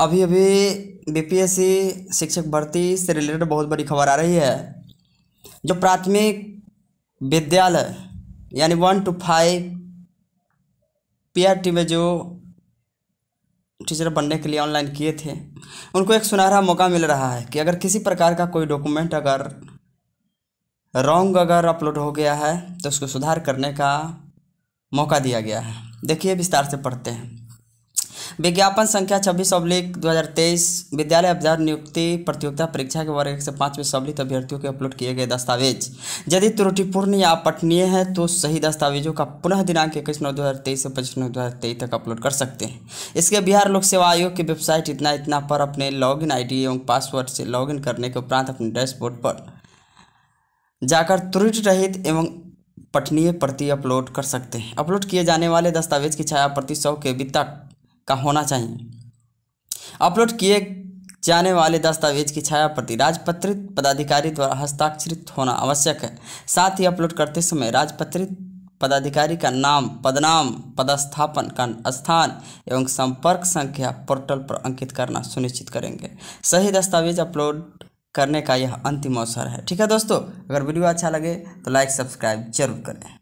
अभी अभी बीपीएससी शिक्षक भर्ती से रिलेटेड बहुत बड़ी खबर आ रही है जो प्राथमिक विद्यालय यानी वन टू फाइव पीआरटी में जो टीचर बनने के लिए ऑनलाइन किए थे उनको एक सुनहरा मौका मिल रहा है कि अगर किसी प्रकार का कोई डॉक्यूमेंट अगर रॉन्ग अगर अपलोड हो गया है तो उसको सुधार करने का मौका दिया गया है देखिए विस्तार से पढ़ते हैं विज्ञापन संख्या छब्बीस अब्लिक दो हज़ार तेईस विद्यालय अभ्यार नियुक्ति प्रतियोगिता परीक्षा के वर्ग एक से पाँच में सम्मिलित अभ्यर्थियों के अपलोड किए गए दस्तावेज यदि त्रुटिपूर्ण या अपठनीय है तो सही दस्तावेजों का पुनः दिनांक इक्कीस नौ दो से पच्चीस नौ दो तक अपलोड कर सकते हैं इसके बिहार लोक सेवा आयोग की वेबसाइट इतना इतना पर अपने लॉग इन एवं पासवर्ड से लॉग करने के उपरांत अपने डैशबोर्ड पर जाकर त्रुटि रहित एवं पठनीय प्रति अपलोड कर सकते हैं अपलोड किए जाने वाले दस्तावेज की छाया प्रति सौ के बी तक का होना चाहिए अपलोड किए जाने वाले दस्तावेज की छाया प्रति राजपत्रित पदाधिकारी द्वारा हस्ताक्षरित होना आवश्यक है साथ ही अपलोड करते समय राजपत्रित पदाधिकारी का नाम पदनाम पदस्थापन का स्थान एवं संपर्क संख्या पोर्टल पर अंकित करना सुनिश्चित करेंगे सही दस्तावेज अपलोड करने का यह अंतिम अवसर है ठीक है दोस्तों अगर वीडियो अच्छा लगे तो लाइक सब्सक्राइब जरूर करें